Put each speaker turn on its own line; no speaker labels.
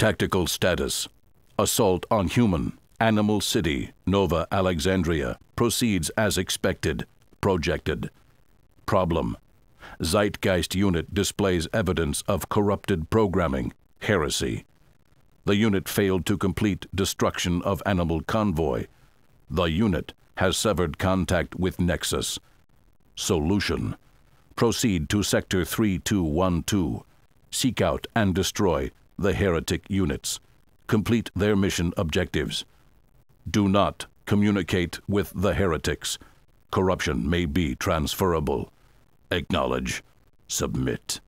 Tactical status Assault on human, animal city, Nova Alexandria, proceeds as expected, projected. Problem Zeitgeist unit displays evidence of corrupted programming, heresy. The unit failed to complete destruction of animal convoy. The unit has severed contact with Nexus. Solution Proceed to Sector 3212. Seek out and destroy the heretic units. Complete their mission objectives. Do not communicate with the heretics. Corruption may be transferable. Acknowledge. Submit.